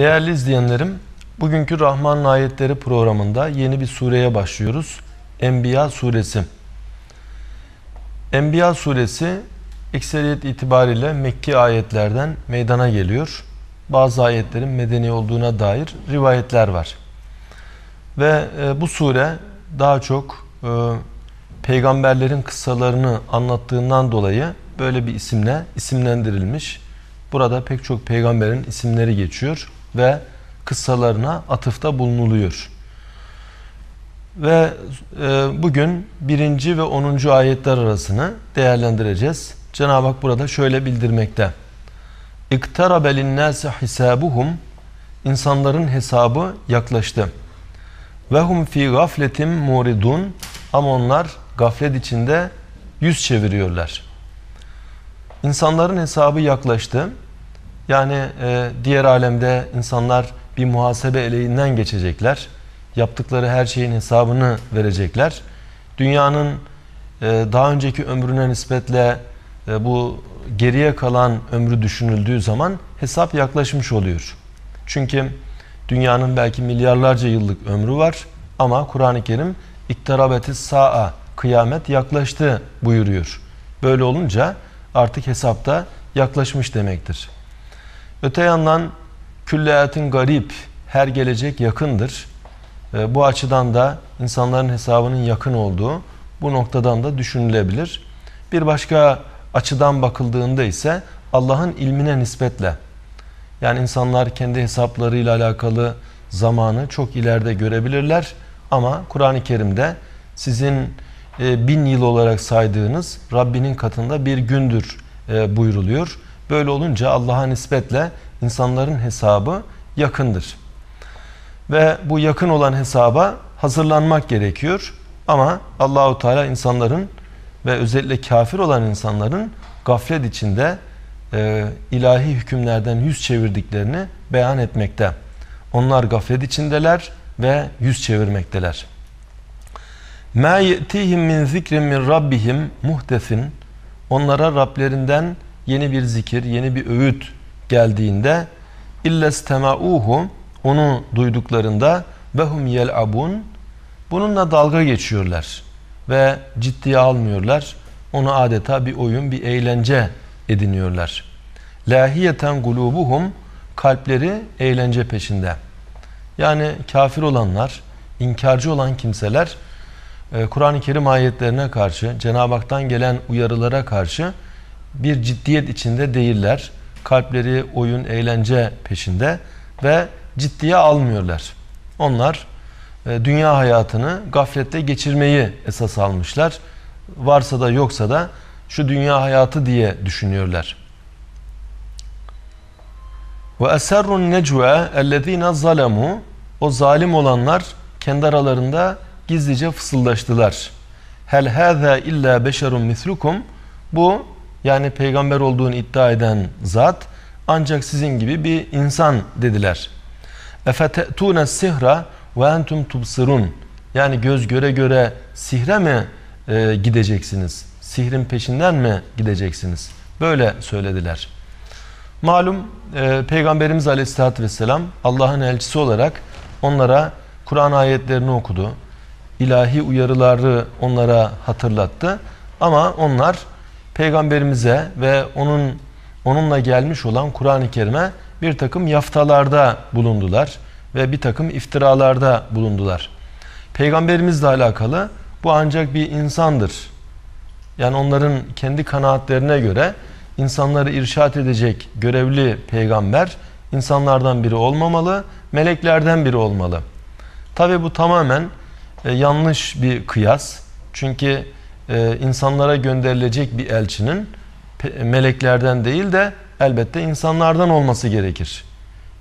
Değerli izleyenlerim, bugünkü Rahman'ın ayetleri programında yeni bir sureye başlıyoruz. Enbiya suresi. Enbiya suresi ekseriyet itibariyle Mekki ayetlerden meydana geliyor. Bazı ayetlerin medeni olduğuna dair rivayetler var. Ve e, bu sure daha çok e, peygamberlerin kıssalarını anlattığından dolayı böyle bir isimle isimlendirilmiş. Burada pek çok peygamberin isimleri geçiyor ve kıssalarına atıfta bulunuluyor. Ve e, bugün 1. ve 10. ayetler arasını değerlendireceğiz. Cenab-ı Hak burada şöyle bildirmekte. اِقْتَرَبَ لِلنَّاسِ حِسَابُهُمْ İnsanların hesabı yaklaştı. وَهُمْ fi gafletim muridun Ama onlar gaflet içinde yüz çeviriyorlar. İnsanların hesabı yaklaştı. Yani e, diğer alemde insanlar bir muhasebe eleğinden geçecekler. Yaptıkları her şeyin hesabını verecekler. Dünyanın e, daha önceki ömrüne nispetle e, bu geriye kalan ömrü düşünüldüğü zaman hesap yaklaşmış oluyor. Çünkü dünyanın belki milyarlarca yıllık ömrü var ama Kur'an-ı Kerim iktirabeti sa'a kıyamet yaklaştı buyuruyor. Böyle olunca artık hesapta yaklaşmış demektir. Öte yandan külliyatın garip, her gelecek yakındır. E, bu açıdan da insanların hesabının yakın olduğu bu noktadan da düşünülebilir. Bir başka açıdan bakıldığında ise Allah'ın ilmine nispetle yani insanlar kendi hesaplarıyla alakalı zamanı çok ileride görebilirler ama Kur'an-ı Kerim'de sizin e, bin yıl olarak saydığınız Rabbinin katında bir gündür e, buyruluyor. Böyle olunca Allah'a nispetle insanların hesabı yakındır. Ve bu yakın olan hesaba hazırlanmak gerekiyor. Ama Allahu Teala insanların ve özellikle kafir olan insanların gaflet içinde e, ilahi hükümlerden yüz çevirdiklerini beyan etmekte. Onlar gaflet içindeler ve yüz çevirmekteler. مَا يَتِيهِمْ مِنْ ذِكْرٍ مِنْ رَبِّهِمْ muhtesin Onlara Rablerinden yeni bir zikir, yeni bir öğüt geldiğinde illestemauhu onu duyduklarında vehum yelabun bununla dalga geçiyorlar ve ciddiye almıyorlar. Onu adeta bir oyun, bir eğlence ediniyorlar. Lahiyeten gulubuhum kalpleri eğlence peşinde. Yani kafir olanlar, inkarcı olan kimseler e, Kur'an-ı Kerim ayetlerine karşı, Cenab-ı Hak'tan gelen uyarılara karşı bir ciddiyet içinde değiller. Kalpleri oyun, eğlence peşinde ve ciddiye almıyorlar. Onlar e, dünya hayatını gaflette geçirmeyi esas almışlar. Varsa da yoksa da şu dünya hayatı diye düşünüyorlar. Ve eserrun necve ellezine zalemu o zalim olanlar kendi aralarında gizlice fısıldaştılar. Hel hâzâ illa beşerun mislukum bu yani peygamber olduğunu iddia eden zat ancak sizin gibi bir insan dediler. Efetetune sihra ve entum tubsirun. Yani göz göre göre sihre mi e, gideceksiniz? Sihrin peşinden mi gideceksiniz? Böyle söylediler. Malum e, Peygamberimiz Aleyhisselatü Vesselam Allah'ın elçisi olarak onlara Kur'an ayetlerini okudu. İlahi uyarıları onlara hatırlattı. Ama onlar peygamberimize ve onun onunla gelmiş olan Kur'an-ı Kerim'e bir takım yaftalarda bulundular ve bir takım iftiralarda bulundular. Peygamberimizle alakalı bu ancak bir insandır. Yani onların kendi kanaatlerine göre insanları irşat edecek görevli peygamber insanlardan biri olmamalı, meleklerden biri olmalı. Tabi bu tamamen e, yanlış bir kıyas. Çünkü e, insanlara gönderilecek bir elçinin meleklerden değil de elbette insanlardan olması gerekir.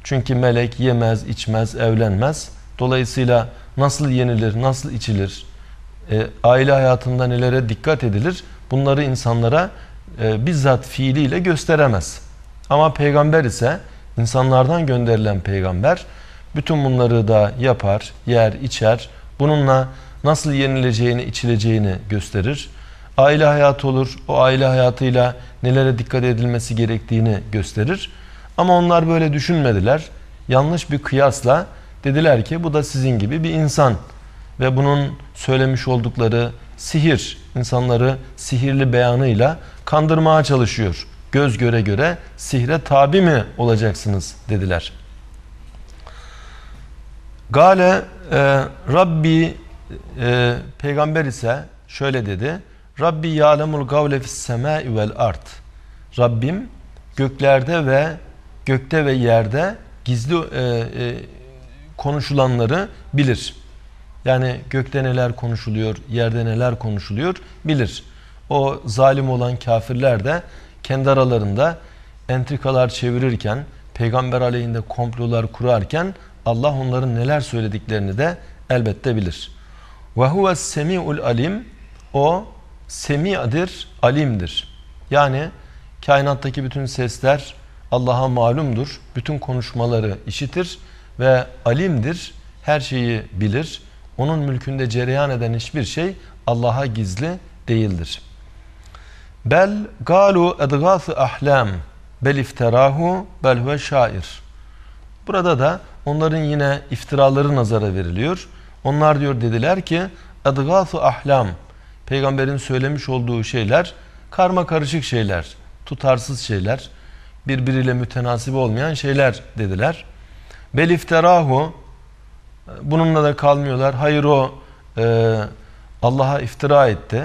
Çünkü melek yemez, içmez, evlenmez. Dolayısıyla nasıl yenilir, nasıl içilir, e, aile hayatında nelere dikkat edilir bunları insanlara e, bizzat fiiliyle gösteremez. Ama peygamber ise insanlardan gönderilen peygamber bütün bunları da yapar, yer, içer. Bununla nasıl yenileceğini, içileceğini gösterir. Aile hayatı olur. O aile hayatıyla nelere dikkat edilmesi gerektiğini gösterir. Ama onlar böyle düşünmediler. Yanlış bir kıyasla dediler ki bu da sizin gibi bir insan ve bunun söylemiş oldukları sihir, insanları sihirli beyanıyla kandırmaya çalışıyor. Göz göre göre sihre tabi mi olacaksınız dediler. Gale e, Rabbi e, peygamber ise şöyle dedi. Rabbi yâlemul gavle fis semâi vel art. Rabbim göklerde ve gökte ve yerde gizli e, e, konuşulanları bilir. Yani gökte neler konuşuluyor, yerde neler konuşuluyor bilir. O zalim olan kafirler de kendi aralarında entrikalar çevirirken, peygamber aleyhinde komplolar kurarken Allah onların neler söylediklerini de elbette bilir.'' Ve huve semi'ul alim. O semi'dir, alimdir. Yani kainattaki bütün sesler Allah'a malumdur. Bütün konuşmaları işitir ve alimdir. Her şeyi bilir. Onun mülkünde cereyan eden hiçbir şey Allah'a gizli değildir. Bel galu edgâsı ahlam bel iftirahu bel huve şair. Burada da onların yine iftiraları nazara veriliyor. Onlar diyor dediler ki edgâfı ahlam. Peygamberin söylemiş olduğu şeyler karma karışık şeyler, tutarsız şeyler, birbiriyle mütenasip olmayan şeyler dediler. belifterahu bununla da kalmıyorlar. Hayır o e, Allah'a iftira etti.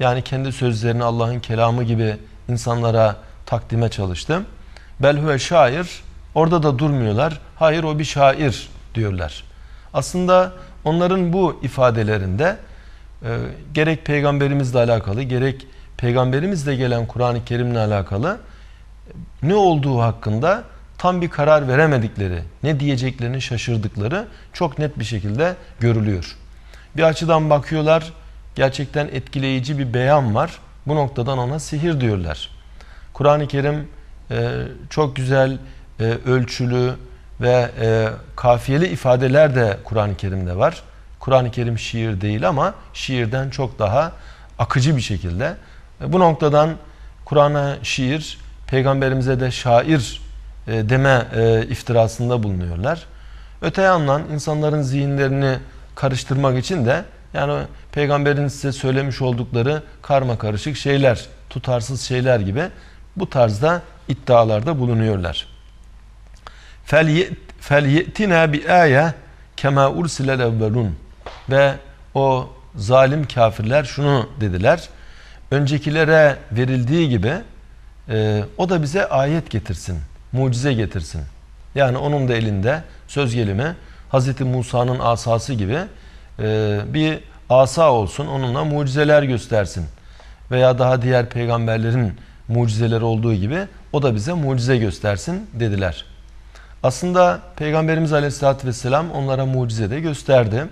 Yani kendi sözlerini Allah'ın kelamı gibi insanlara takdime çalıştım Belhüve şair. Orada da durmuyorlar. Hayır o bir şair diyorlar. Aslında Onların bu ifadelerinde e, gerek peygamberimizle alakalı gerek peygamberimizle gelen Kur'an-ı Kerim'le alakalı ne olduğu hakkında tam bir karar veremedikleri, ne diyeceklerini şaşırdıkları çok net bir şekilde görülüyor. Bir açıdan bakıyorlar gerçekten etkileyici bir beyan var. Bu noktadan ona sihir diyorlar. Kur'an-ı Kerim e, çok güzel e, ölçülü, ve e, kafiyeli ifadeler de Kur'an-ı Kerim'de var. Kur'an-ı Kerim şiir değil ama şiirden çok daha akıcı bir şekilde. E, bu noktadan Kur'an'a şiir, peygamberimize de şair e, deme e, iftirasında bulunuyorlar. Öte yandan insanların zihinlerini karıştırmak için de yani peygamberin size söylemiş oldukları karma karışık şeyler, tutarsız şeyler gibi bu tarzda iddialarda bulunuyorlar. فَلْيَتِنَا بِآيَةٍ كَمَا اُرْسِلَ الْاَوَّلُونَ Ve o zalim kafirler şunu dediler. Öncekilere verildiği gibi e, o da bize ayet getirsin, mucize getirsin. Yani onun da elinde söz gelimi Hz. Musa'nın asası gibi e, bir asa olsun, onunla mucizeler göstersin. Veya daha diğer peygamberlerin mucizeleri olduğu gibi o da bize mucize göstersin dediler. Aslında Peygamberimiz Aleyhisselatü Vesselam onlara mucize de gösterdi.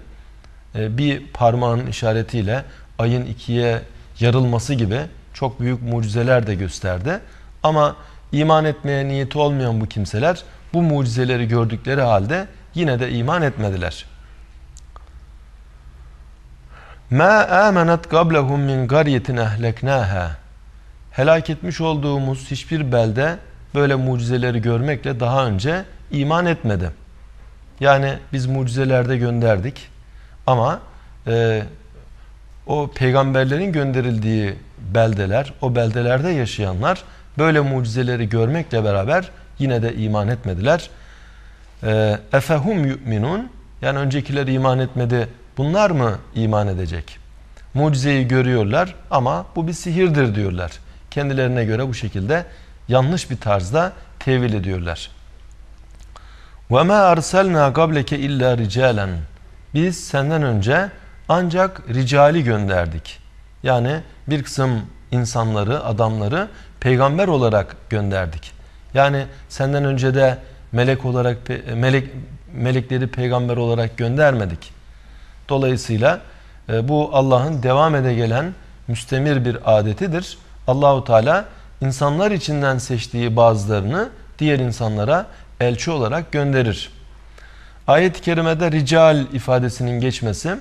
Ee, bir parmağın işaretiyle ayın ikiye yarılması gibi çok büyük mucizeler de gösterdi. Ama iman etmeye niyeti olmayan bu kimseler bu mucizeleri gördükleri halde yine de iman etmediler. Ma amenet qablahum min qaryatin ehleknaha. Helak etmiş olduğumuz hiçbir belde böyle mucizeleri görmekle daha önce iman etmedi. Yani biz mucizelerde gönderdik ama e, o peygamberlerin gönderildiği beldeler, o beldelerde yaşayanlar böyle mucizeleri görmekle beraber yine de iman etmediler. E, efehum yu'minun yani öncekiler iman etmedi bunlar mı iman edecek? Mucizeyi görüyorlar ama bu bir sihirdir diyorlar. Kendilerine göre bu şekilde yanlış bir tarzda tevil ediyorlar. وَمَا اَرْسَلْنَا قَبْلَكَ illa رِجَالًا Biz senden önce ancak ricali gönderdik. Yani bir kısım insanları, adamları peygamber olarak gönderdik. Yani senden önce de melek olarak melek melekleri peygamber olarak göndermedik. Dolayısıyla e, bu Allah'ın devam ede gelen müstemir bir adetidir. Allahu Teala insanlar içinden seçtiği bazılarını diğer insanlara elçi olarak gönderir. Ayet-i kerimede rical ifadesinin geçmesi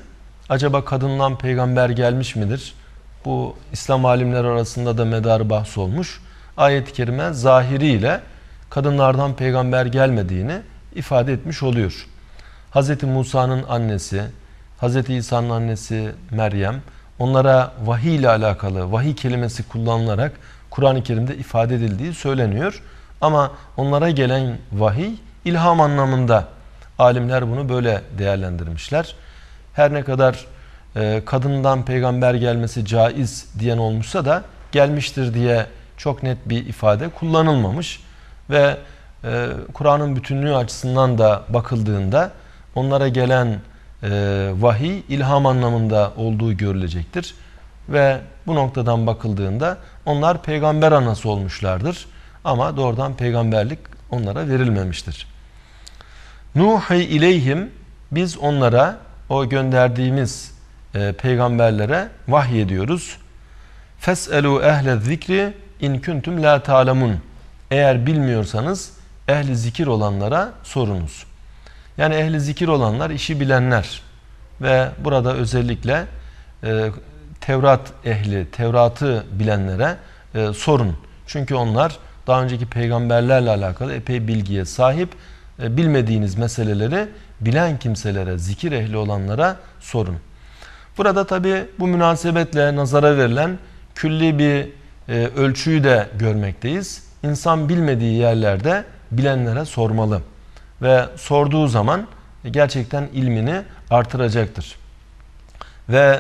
acaba kadından peygamber gelmiş midir? Bu İslam alimleri arasında da medar bahs olmuş. Ayet-i kerime zahiriyle kadınlardan peygamber gelmediğini ifade etmiş oluyor. Hz. Musa'nın annesi, Hz. İsa'nın annesi Meryem onlara vahiy ile alakalı vahiy kelimesi kullanılarak Kur'an-ı Kerim'de ifade edildiği söyleniyor. Ama onlara gelen vahiy ilham anlamında alimler bunu böyle değerlendirmişler. Her ne kadar e, kadından peygamber gelmesi caiz diyen olmuşsa da gelmiştir diye çok net bir ifade kullanılmamış ve e, Kur'an'ın bütünlüğü açısından da bakıldığında onlara gelen e, vahiy ilham anlamında olduğu görülecektir ve bu noktadan bakıldığında onlar peygamber anası olmuşlardır. Ama doğrudan peygamberlik onlara verilmemiştir. Nuhi ileyhim biz onlara o gönderdiğimiz e, peygamberlere vahy ediyoruz. Feselu ehle zikri in kuntum la ta'lemun. Eğer bilmiyorsanız ehli zikir olanlara sorunuz. Yani ehli zikir olanlar işi bilenler ve burada özellikle e, Tevrat ehli, Tevrat'ı bilenlere e, sorun. Çünkü onlar daha önceki peygamberlerle alakalı epey bilgiye sahip. E, bilmediğiniz meseleleri bilen kimselere, zikir ehli olanlara sorun. Burada tabi bu münasebetle nazara verilen külli bir e, ölçüyü de görmekteyiz. İnsan bilmediği yerlerde bilenlere sormalı ve sorduğu zaman gerçekten ilmini artıracaktır. Ve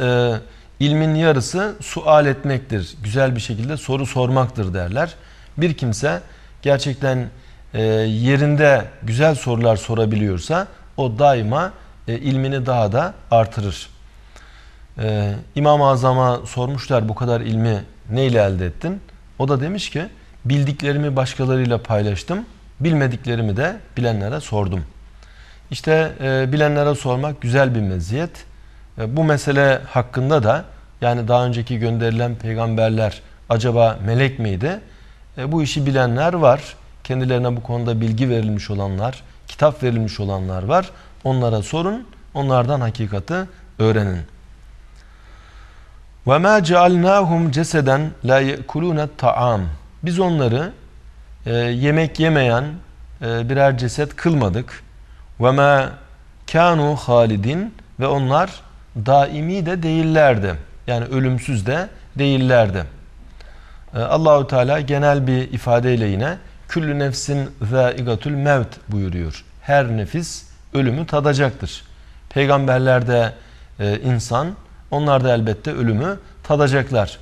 e, ilmin yarısı sual etmektir, güzel bir şekilde soru sormaktır derler bir kimse gerçekten e, yerinde güzel sorular sorabiliyorsa o daima e, ilmini daha da artırır. E, İmam-ı Azam'a sormuşlar bu kadar ilmi neyle elde ettin? O da demiş ki bildiklerimi başkalarıyla paylaştım, bilmediklerimi de bilenlere sordum. İşte e, bilenlere sormak güzel bir meziyet. E, bu mesele hakkında da yani daha önceki gönderilen peygamberler acaba melek miydi? E, bu işi bilenler var. Kendilerine bu konuda bilgi verilmiş olanlar, kitap verilmiş olanlar var. Onlara sorun, onlardan hakikati öğrenin. وَمَا جَعَلْنَاهُمْ ceseden la يَأْكُلُونَ taam. Biz onları e, yemek yemeyen e, birer ceset kılmadık. وَمَا كَانُوا halidin Ve onlar daimi de değillerdi. Yani ölümsüz de değillerdi. Ee, Allahu Teala genel bir ifadeyle yine küllü nefsin zaigatul mevt buyuruyor. Her nefis ölümü tadacaktır. Peygamberlerde e, insan, onlar da elbette ölümü tadacaklar.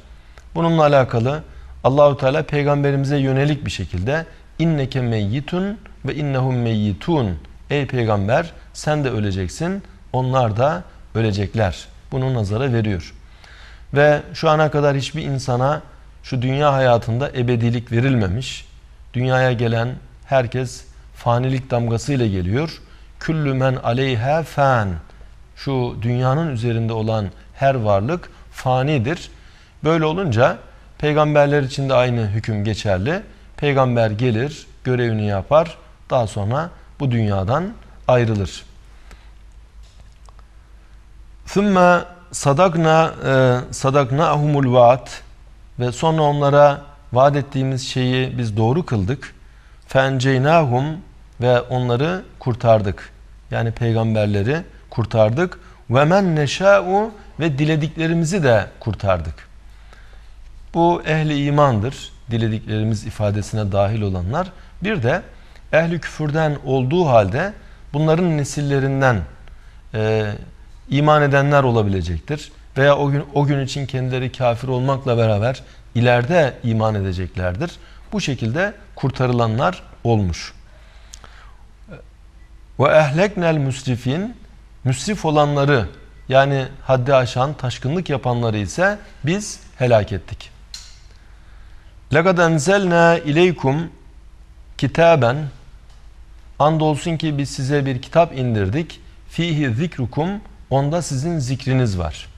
Bununla alakalı Allahu Teala peygamberimize yönelik bir şekilde inneke meyyitun ve innahum meyyitun. Ey peygamber sen de öleceksin, onlar da ölecekler. Bunu nazara veriyor. Ve şu ana kadar hiçbir insana şu dünya hayatında ebedilik verilmemiş. Dünyaya gelen herkes fanilik damgasıyla geliyor. Küllü men aleyha fan. Şu dünyanın üzerinde olan her varlık fanidir. Böyle olunca peygamberler için de aynı hüküm geçerli. Peygamber gelir, görevini yapar, daha sonra bu dünyadan ayrılır. ثُمَّ sadakna e, sadaknahumul vaat ve sonra onlara vaat ettiğimiz şeyi biz doğru kıldık. Fenceynahum ve onları kurtardık. Yani peygamberleri kurtardık. Ve men neşâ'u ve dilediklerimizi de kurtardık. Bu ehli imandır. Dilediklerimiz ifadesine dahil olanlar. Bir de ehli küfürden olduğu halde bunların nesillerinden e, iman edenler olabilecektir veya o gün o gün için kendileri kafir olmakla beraber ileride iman edeceklerdir. Bu şekilde kurtarılanlar olmuş. Ve ehleknel müsrifin müsrif olanları yani haddi aşan, taşkınlık yapanları ise biz helak ettik. لَقَدْ اَنْزَلْنَا ileykum kitaben andolsun ki biz size bir kitap indirdik. Fihi zikrukum onda sizin zikriniz var.''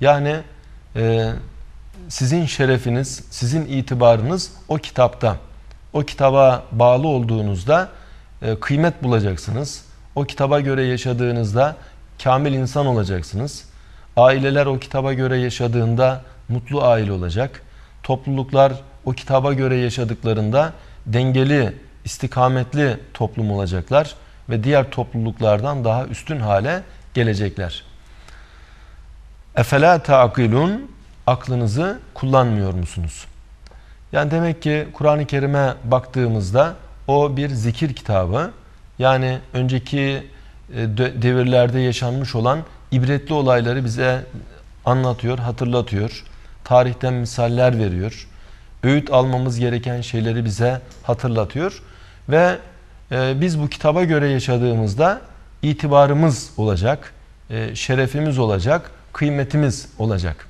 Yani e, sizin şerefiniz, sizin itibarınız o kitapta. O kitaba bağlı olduğunuzda e, kıymet bulacaksınız. O kitaba göre yaşadığınızda kamil insan olacaksınız. Aileler o kitaba göre yaşadığında mutlu aile olacak. Topluluklar o kitaba göre yaşadıklarında dengeli, istikametli toplum olacaklar ve diğer topluluklardan daha üstün hale gelecekler. Efela taakilun aklınızı kullanmıyor musunuz? Yani demek ki Kur'an-ı Kerim'e baktığımızda o bir zikir kitabı. Yani önceki e, devirlerde yaşanmış olan ibretli olayları bize anlatıyor, hatırlatıyor. Tarihten misaller veriyor. Öğüt almamız gereken şeyleri bize hatırlatıyor. Ve e, biz bu kitaba göre yaşadığımızda itibarımız olacak, e, şerefimiz olacak kıymetimiz olacak.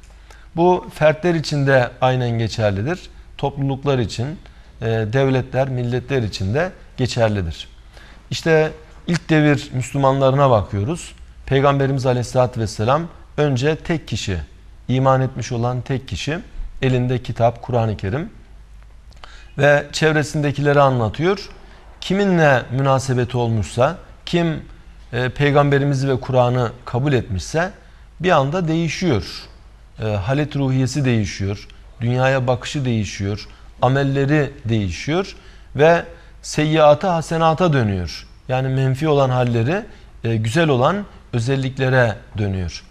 Bu fertler için de aynen geçerlidir. Topluluklar için, e, devletler, milletler için de geçerlidir. İşte ilk devir Müslümanlarına bakıyoruz. Peygamberimiz Aleyhisselatü Vesselam önce tek kişi, iman etmiş olan tek kişi, elinde kitap, Kur'an-ı Kerim ve çevresindekileri anlatıyor. Kiminle münasebeti olmuşsa, kim e, Peygamberimizi ve Kur'an'ı kabul etmişse bir anda değişiyor. E, Halet ruhiyesi değişiyor. Dünyaya bakışı değişiyor. Amelleri değişiyor. Ve seyyiata hasenata dönüyor. Yani menfi olan halleri e, güzel olan özelliklere dönüyor.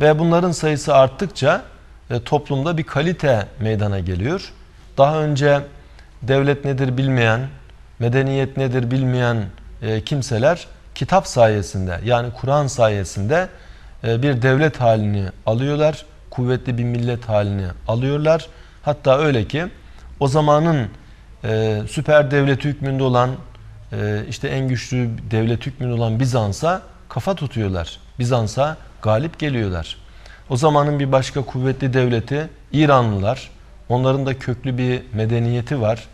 Ve bunların sayısı arttıkça e, toplumda bir kalite meydana geliyor. Daha önce devlet nedir bilmeyen, medeniyet nedir bilmeyen e, kimseler kitap sayesinde yani Kur'an sayesinde e, bir devlet halini alıyorlar. Kuvvetli bir millet halini alıyorlar. Hatta öyle ki o zamanın e, süper devlet hükmünde olan e, işte en güçlü devlet hükmünde olan Bizans'a kafa tutuyorlar. Bizans'a galip geliyorlar. O zamanın bir başka kuvvetli devleti İranlılar. Onların da köklü bir medeniyeti var.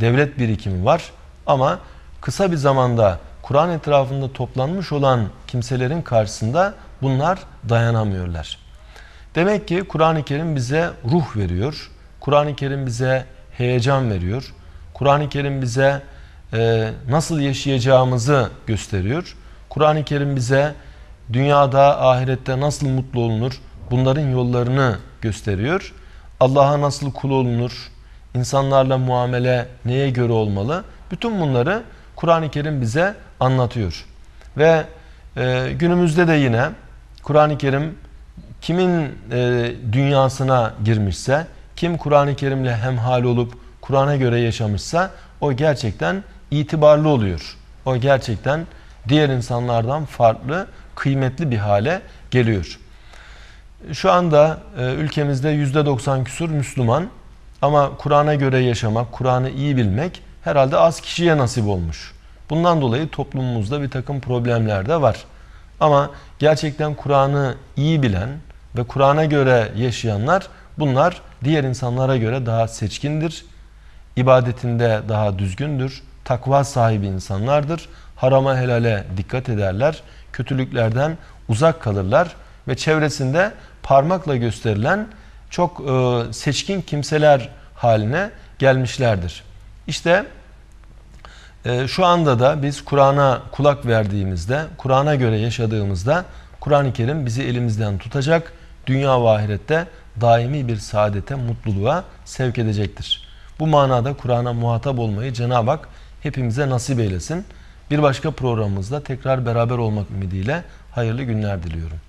Devlet birikimi var. Ama kısa bir zamanda Kur'an etrafında toplanmış olan kimselerin karşısında Bunlar dayanamıyorlar. Demek ki Kur'an-ı Kerim bize ruh veriyor. Kur'an-ı Kerim bize heyecan veriyor. Kur'an-ı Kerim bize e, nasıl yaşayacağımızı gösteriyor. Kur'an-ı Kerim bize dünyada, ahirette nasıl mutlu olunur bunların yollarını gösteriyor. Allah'a nasıl kul olunur, insanlarla muamele neye göre olmalı bütün bunları Kur'an-ı Kerim bize anlatıyor. Ve e, günümüzde de yine Kur'an-ı Kerim kimin e, dünyasına girmişse, kim Kur'an-ı Kerim'le hemhal olup Kur'an'a göre yaşamışsa o gerçekten itibarlı oluyor. O gerçekten diğer insanlardan farklı, kıymetli bir hale geliyor. Şu anda e, ülkemizde %90 küsur Müslüman ama Kur'an'a göre yaşamak, Kur'an'ı iyi bilmek herhalde az kişiye nasip olmuş. Bundan dolayı toplumumuzda bir takım problemler de var. Ama gerçekten Kur'an'ı iyi bilen ve Kur'an'a göre yaşayanlar bunlar diğer insanlara göre daha seçkindir. İbadetinde daha düzgündür. Takva sahibi insanlardır. Harama helale dikkat ederler. Kötülüklerden uzak kalırlar ve çevresinde parmakla gösterilen çok seçkin kimseler haline gelmişlerdir. İşte ee, şu anda da biz Kur'an'a kulak verdiğimizde, Kur'an'a göre yaşadığımızda Kur'an-ı Kerim bizi elimizden tutacak, dünya ve ahirette daimi bir saadete, mutluluğa sevk edecektir. Bu manada Kur'an'a muhatap olmayı Cenab-ı Hak hepimize nasip eylesin. Bir başka programımızda tekrar beraber olmak ümidiyle hayırlı günler diliyorum.